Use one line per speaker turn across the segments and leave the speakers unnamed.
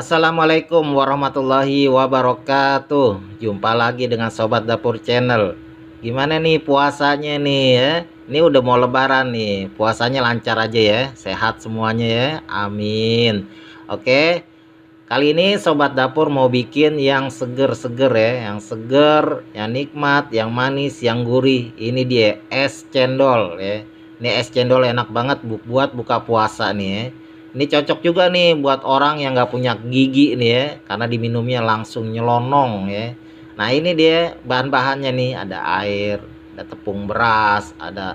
Assalamualaikum warahmatullahi wabarakatuh Jumpa lagi dengan Sobat Dapur Channel Gimana nih puasanya nih ya Ini udah mau lebaran nih Puasanya lancar aja ya Sehat semuanya ya Amin Oke Kali ini Sobat Dapur mau bikin yang seger-seger ya Yang seger, yang nikmat, yang manis, yang gurih Ini dia es cendol ya Ini es cendol enak banget buat buka puasa nih ya ini cocok juga nih buat orang yang nggak punya gigi nih ya, karena diminumnya langsung nyelonong ya. Nah ini dia bahan-bahannya nih, ada air, ada tepung beras, ada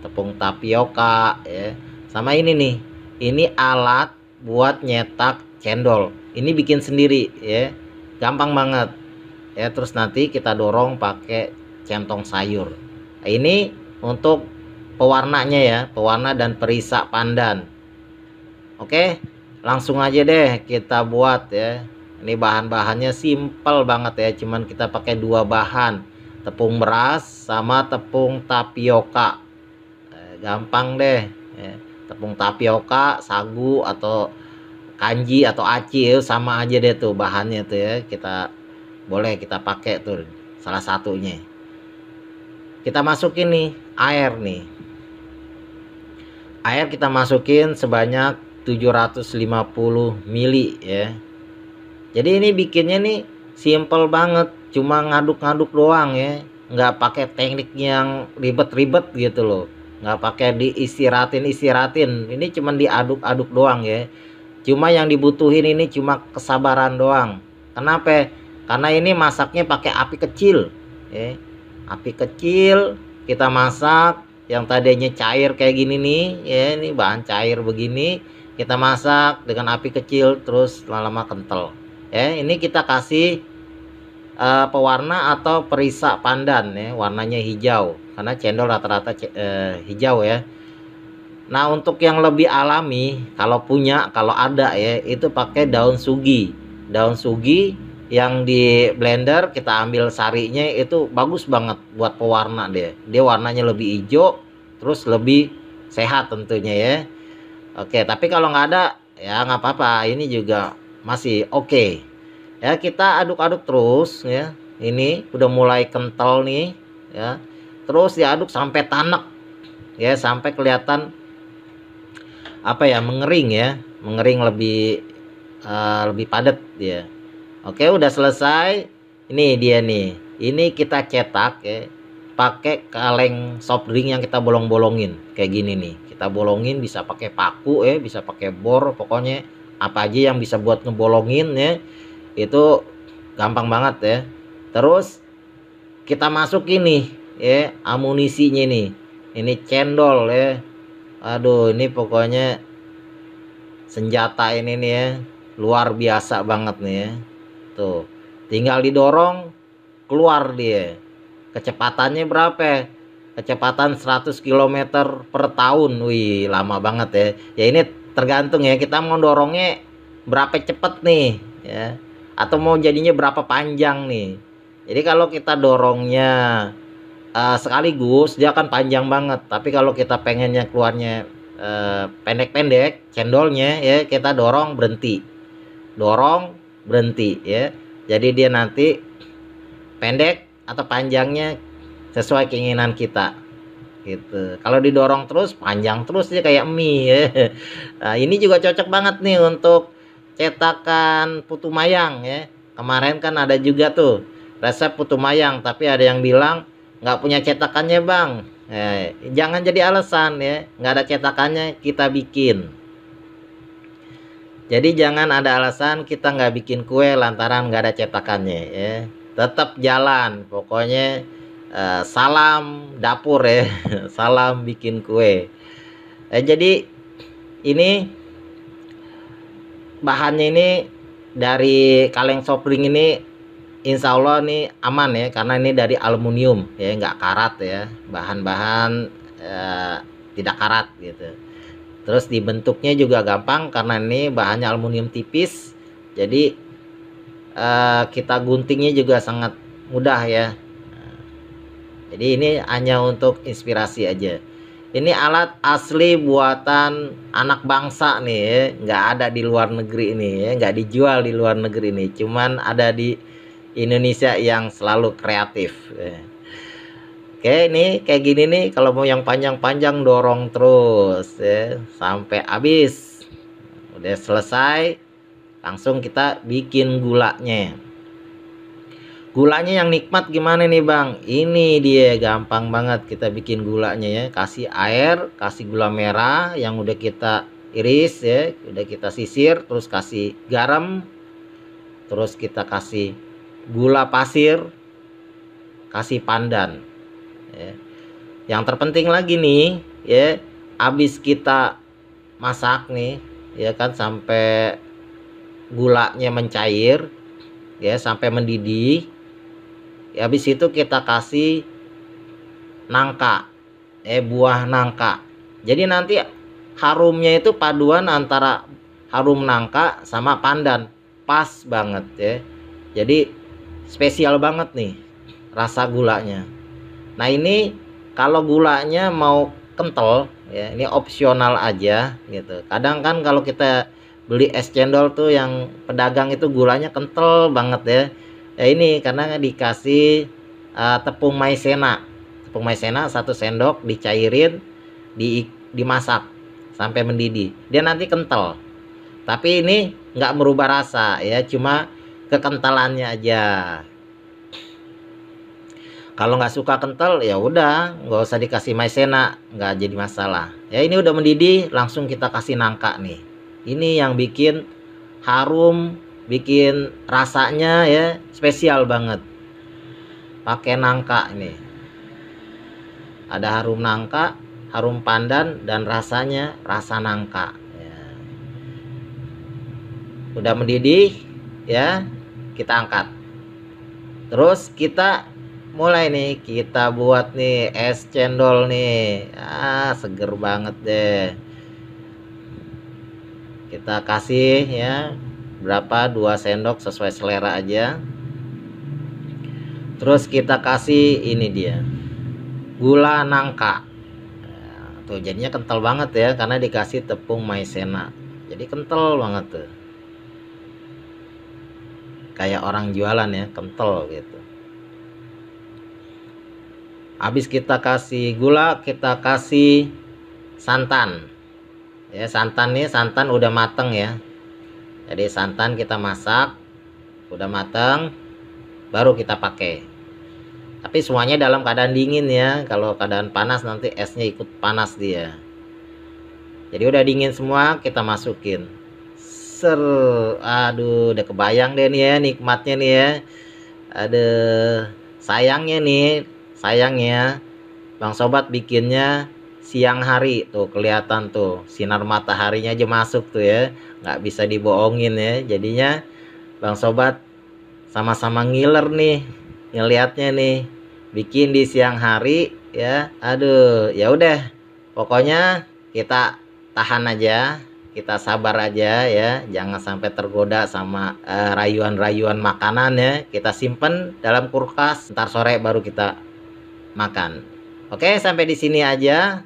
tepung tapioka ya. Sama ini nih, ini alat buat nyetak cendol. Ini bikin sendiri ya, gampang banget. Ya terus nanti kita dorong pakai centong sayur. Nah, ini untuk pewarnanya ya, pewarna dan perisa pandan Oke, langsung aja deh kita buat ya. Ini bahan-bahannya simple banget ya, cuman kita pakai dua bahan, tepung beras sama tepung tapioka. Eh, gampang deh. Ya. Tepung tapioka, sagu atau kanji atau aci sama aja deh tuh bahannya tuh ya. Kita boleh kita pakai tuh salah satunya. Kita masukin nih air nih. Air kita masukin sebanyak 750 mili ya jadi ini bikinnya nih simple banget cuma ngaduk-ngaduk doang ya nggak pakai teknik yang ribet-ribet gitu loh nggak pakai diistiratin-istiratin ini cuma diaduk-aduk doang ya cuma yang dibutuhin ini cuma kesabaran doang kenapa karena ini masaknya pakai api kecil ya api kecil kita masak yang tadinya cair kayak gini nih ya ini bahan cair begini kita masak dengan api kecil terus lama-lama kental ya ini kita kasih uh, pewarna atau perisa pandan ya warnanya hijau karena cendol rata-rata uh, hijau ya nah untuk yang lebih alami kalau punya kalau ada ya itu pakai daun sugi daun sugi yang di blender kita ambil sarinya itu bagus banget buat pewarna deh. dia warnanya lebih hijau terus lebih sehat tentunya ya Oke, tapi kalau nggak ada ya nggak apa-apa. Ini juga masih oke. Okay. Ya kita aduk-aduk terus ya. Ini udah mulai kental nih ya. Terus diaduk sampai tanak ya sampai kelihatan apa ya mengering ya, mengering lebih uh, lebih padat ya. Oke, udah selesai. Ini dia nih. Ini kita cetak ya pakai kaleng soft drink yang kita bolong-bolongin kayak gini nih kita bolongin bisa pakai paku ya bisa pakai bor pokoknya apa aja yang bisa buat ngebolongin ya itu gampang banget ya terus kita masuk ini ya amunisinya nih ini cendol ya aduh ini pokoknya senjata ini nih ya luar biasa banget nih ya tuh tinggal didorong keluar dia kecepatannya berapa kecepatan 100 km per tahun wih lama banget ya ya ini tergantung ya kita mau dorongnya berapa cepet nih ya atau mau jadinya berapa panjang nih jadi kalau kita dorongnya uh, sekaligus dia akan panjang banget tapi kalau kita pengennya keluarnya eh, pendek-pendek uh, cendolnya ya kita dorong berhenti dorong berhenti ya jadi dia nanti pendek atau panjangnya sesuai keinginan kita gitu. Kalau didorong terus panjang terus dia kayak mie. Ya. Nah, ini juga cocok banget nih untuk cetakan putu mayang ya. Kemarin kan ada juga tuh resep putu mayang, tapi ada yang bilang nggak punya cetakannya bang. Eh, jangan jadi alasan ya, nggak ada cetakannya kita bikin. Jadi jangan ada alasan kita nggak bikin kue lantaran nggak ada cetakannya ya. Tetap jalan, pokoknya Eh, salam dapur ya salam bikin kue eh, jadi ini bahannya ini dari kaleng sopling ini insya Allah ini aman ya karena ini dari aluminium ya nggak karat ya bahan-bahan eh, tidak karat gitu terus dibentuknya juga gampang karena ini bahannya aluminium tipis jadi eh, kita guntingnya juga sangat mudah ya jadi ini hanya untuk inspirasi aja. Ini alat asli buatan anak bangsa nih, ya. nggak ada di luar negeri ini, ya. nggak dijual di luar negeri ini, cuman ada di Indonesia yang selalu kreatif. Ya. Oke, ini kayak gini nih, kalau mau yang panjang-panjang dorong terus ya, sampai habis. Udah selesai, langsung kita bikin gulanya. Gulanya yang nikmat gimana nih Bang? Ini dia gampang banget kita bikin gulanya ya. Kasih air, kasih gula merah yang udah kita iris ya, udah kita sisir, terus kasih garam, terus kita kasih gula pasir, kasih pandan. Ya. Yang terpenting lagi nih ya, habis kita masak nih ya kan sampai gulanya mencair ya sampai mendidih habis itu kita kasih nangka eh buah nangka jadi nanti harumnya itu paduan antara harum nangka sama pandan pas banget ya jadi spesial banget nih rasa gulanya nah ini kalau gulanya mau kental ya ini opsional aja gitu kadang kan kalau kita beli es cendol tuh yang pedagang itu gulanya kental banget ya ya ini karena dikasih uh, tepung maizena tepung maizena satu sendok dicairin di dimasak sampai mendidih dia nanti kental tapi ini nggak merubah rasa ya cuma kekentalannya aja kalau nggak suka kental ya udah nggak usah dikasih maizena nggak jadi masalah ya ini udah mendidih langsung kita kasih nangka nih ini yang bikin harum bikin rasanya ya spesial banget pakai nangka ini ada harum nangka harum pandan dan rasanya rasa nangka ya. udah mendidih ya kita angkat terus kita mulai nih kita buat nih es cendol nih ah seger banget deh kita kasih ya berapa dua sendok sesuai selera aja terus kita kasih ini dia gula nangka nah, tuh jadinya kental banget ya karena dikasih tepung maizena jadi kental banget tuh kayak orang jualan ya kental gitu habis kita kasih gula kita kasih santan ya santan nih santan udah mateng ya jadi santan kita masak udah matang baru kita pakai tapi semuanya dalam keadaan dingin ya kalau keadaan panas nanti esnya ikut panas dia jadi udah dingin semua kita masukin ser aduh udah kebayang deh nih ya nikmatnya nih ya ada sayangnya nih sayangnya bang sobat bikinnya siang hari tuh kelihatan tuh sinar mataharinya aja masuk tuh ya nggak bisa dibohongin ya jadinya bang sobat sama-sama ngiler nih ngelihatnya nih bikin di siang hari ya aduh ya udah pokoknya kita tahan aja kita sabar aja ya jangan sampai tergoda sama eh, rayuan-rayuan uh, rayuan -rayuan makanan ya kita simpen dalam kulkas ntar sore baru kita makan oke sampai di sini aja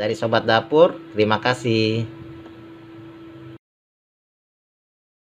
dari Sobat Dapur, terima kasih.